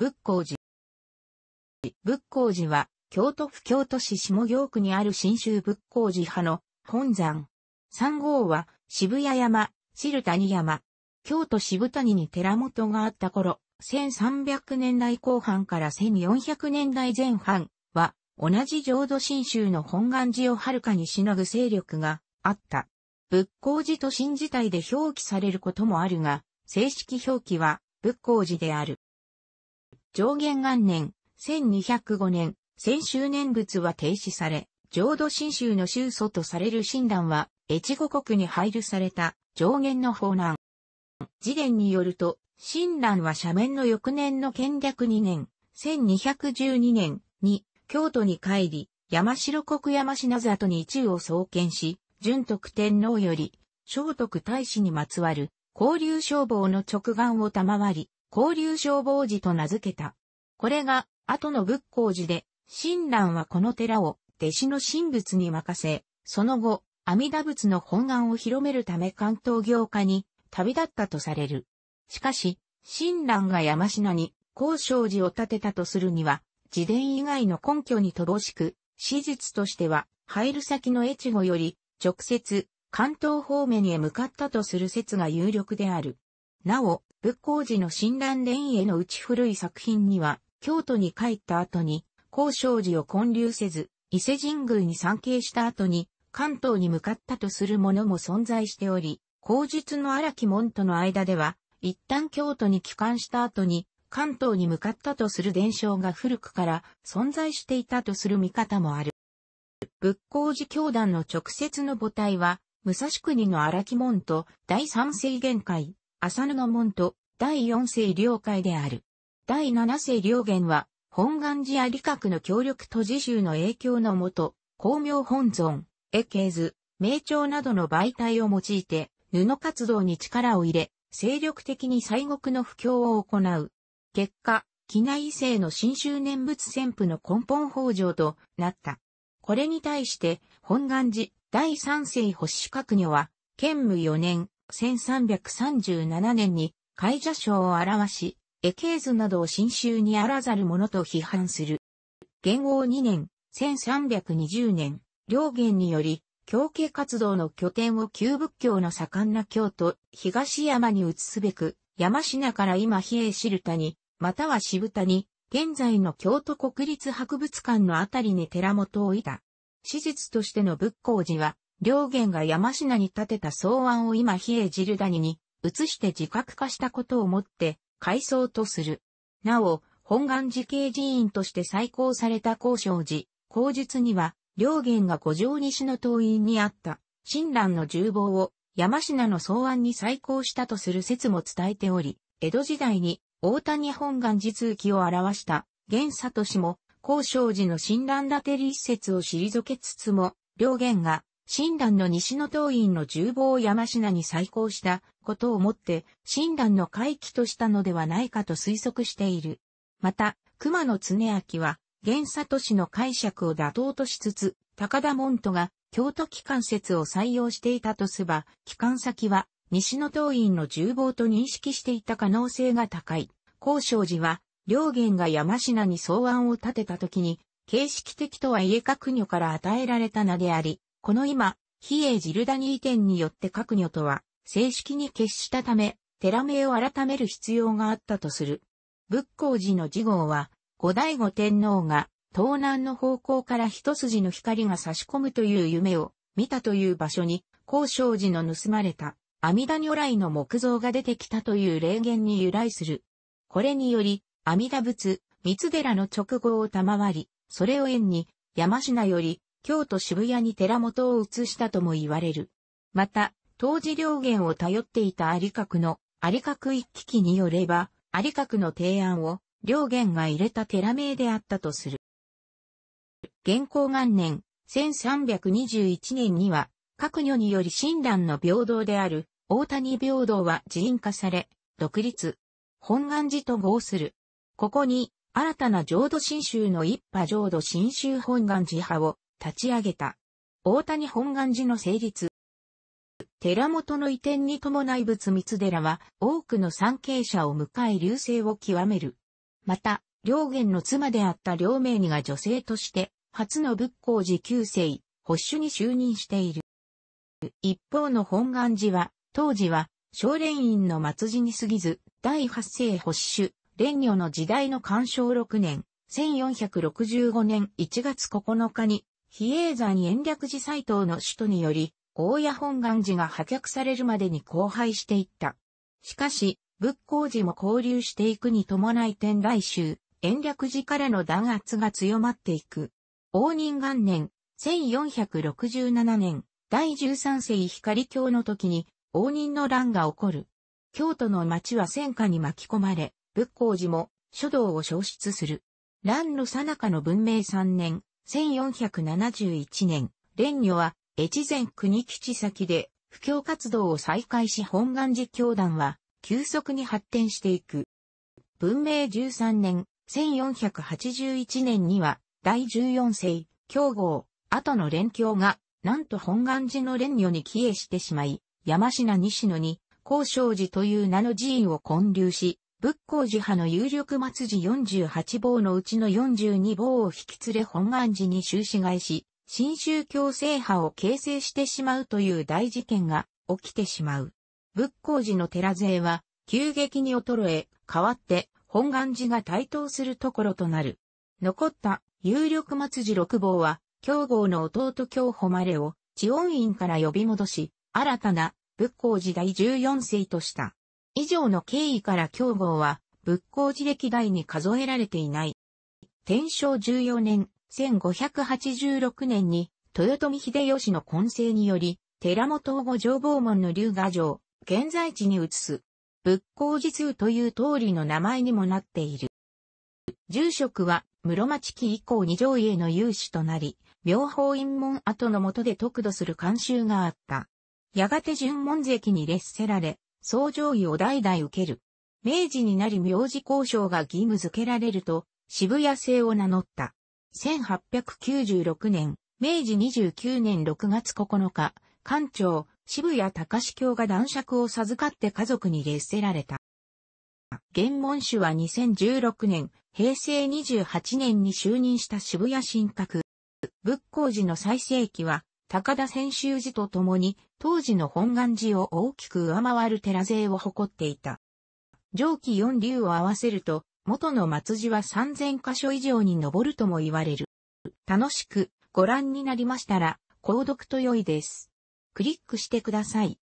仏光寺。仏光寺は、京都府京都市下京区にある新州仏光寺派の本山。三号は、渋谷山、汁谷山。京都渋谷に寺本があった頃、1300年代後半から1400年代前半は、同じ浄土真宗の本願寺を遥かにしのぐ勢力があった。仏光寺と新自体で表記されることもあるが、正式表記は仏光寺である。上元元年、1205年、千秋年仏は停止され、浄土真宗の宗祖とされる親鸞は、越後国に配慮された上元の法難。次伝によると、親鸞は斜面の翌年の建略2年、1212年に京都に帰り、山城国山品里に一を創建し、純徳天皇より、聖徳太子にまつわる、交流消防の直眼を賜り、交流消防寺と名付けた。これが、後の仏光寺で、親鸞はこの寺を、弟子の神仏に任せ、その後、阿弥陀仏の本願を広めるため関東業家に旅立ったとされる。しかし、親鸞が山科に高尚寺を建てたとするには、自伝以外の根拠に乏しく、史実としては、入る先の越後より、直接、関東方面へ向かったとする説が有力である。なお、仏光寺の親蘭蓮への打ち古い作品には、京都に帰った後に、高昌寺を建立せず、伊勢神宮に参詣した後に、関東に向かったとするものも存在しており、後述の荒木門との間では、一旦京都に帰還した後に、関東に向かったとする伝承が古くから存在していたとする見方もある。仏光寺教団の直接の母体は、武蔵国の荒木門と第三世限界、浅野門と第四世領会である。第七世領元は、本願寺や理学の協力と自習の影響のもと、光明本尊、絵系図、名帳などの媒体を用いて、布活動に力を入れ、精力的に西国の布教を行う。結果、機内異性の新州念仏旋風の根本法上となった。これに対して、本願寺第三世星閣女は、兼務四年、1337年に海蛇賞を表し、絵系図などを新州にあらざるものと批判する。元王2年、1320年、両元により、教家活動の拠点を旧仏教の盛んな京都、東山に移すべく、山品から今比叡知る谷、または渋谷、現在の京都国立博物館のあたりに寺本を置いた。史実としての仏光寺は、両元が山品に建てた草案を今比叡汁谷に移して自覚化したことをもって改装とする。なお、本願寺系寺院として再興された高昌寺、後述には、両元が五条西の党員にあった、親鸞の重望を山品の草案に再興したとする説も伝えており、江戸時代に大谷本願寺通記を表した源里氏も、高昌寺の親鸞立て立説を退けつつも、両元が親鸞の西の東院の重房山品に再興したことをもって、親鸞の回帰としたのではないかと推測している。また、熊野常明は、原都氏の解釈を妥当としつつ、高田門徒が京都機関説を採用していたとすば、機関先は西の東院の重防と認識していた可能性が高い。高昌寺は、両元が山品に草案を立てた時に、形式的とはいえ各女から与えられた名であり、この今、比叡ジルダニー天によって各女とは、正式に決したため、寺名を改める必要があったとする。仏光寺の次号は、後醍醐天皇が、東南の方向から一筋の光が差し込むという夢を見たという場所に、高尚寺の盗まれた阿弥陀如来の木像が出てきたという霊言に由来する。これにより、阿弥陀仏、三寺の直後を賜り、それを縁に、山品より、京都渋谷に寺本を移したとも言われる。また、当時両元を頼っていた有角の有角一揆記によれば、有角の提案を両元が入れた寺名であったとする。元寇元年、1321年には、各女により親鸞の平等である、大谷平等は自因化され、独立、本願寺と合する。ここに、新たな浄土真宗の一派浄土真宗本願寺派を立ち上げた。大谷本願寺の成立。寺本の移転に伴い仏光寺は多くの参詣者を迎え流星を極める。また、両元の妻であった両名にが女性として初の仏光寺旧姓、保守に就任している。一方の本願寺は、当時は、少年院の末寺に過ぎず、第八世保守、蓮女の時代の干渉6年、1465年1月9日に、比叡山延暦寺斎藤の首都により、大谷本願寺が破却されるまでに荒廃していった。しかし、仏光寺も交流していくに伴い天来宗、延暦寺からの弾圧が強まっていく。応仁元年、1467年、第13世光教の時に、応仁の乱が起こる。京都の町は戦火に巻き込まれ、仏光寺も書道を消失する。乱の最中の文明3年、1471年、蓮女は越前国吉先で布教活動を再開し本願寺教団は急速に発展していく。文明13年、1481年には第14世、教皇、後の連教が、なんと本願寺の連女に帰依してしまい、山品西野に、高生寺という名の寺院を建立し、仏光寺派の有力末寺48坊のうちの42坊を引き連れ本願寺に終止買し、新宗教制派を形成してしまうという大事件が起きてしまう。仏光寺の寺勢は急激に衰え、変わって本願寺が台頭するところとなる。残った有力末寺六坊は、京郷の弟京誉れを、地恩院から呼び戻し、新たな仏光寺第14世とした。以上の経緯から競合は仏光寺歴代に数えられていない。天正14年、1586年に豊臣秀吉の根性により、寺本を上坊門の龍河城、現在地に移す。仏光寺通という通りの名前にもなっている。住職は室町期以降二条家の有志となり、妙法院門跡の下で得度する慣習があった。やがて順門跡に列せられ、総上位を代々受ける。明治になり名字交渉が義務付けられると、渋谷制を名乗った。1896年、明治29年6月9日、館長、渋谷隆教が男爵を授かって家族に列せられた。原文主は2016年、平成28年に就任した渋谷新閣。仏光寺の最盛期は、高田専修寺と共に、当時の本願寺を大きく上回る寺勢を誇っていた。上記四流を合わせると、元の松寺は3000箇所以上に上るとも言われる。楽しくご覧になりましたら、購読と良いです。クリックしてください。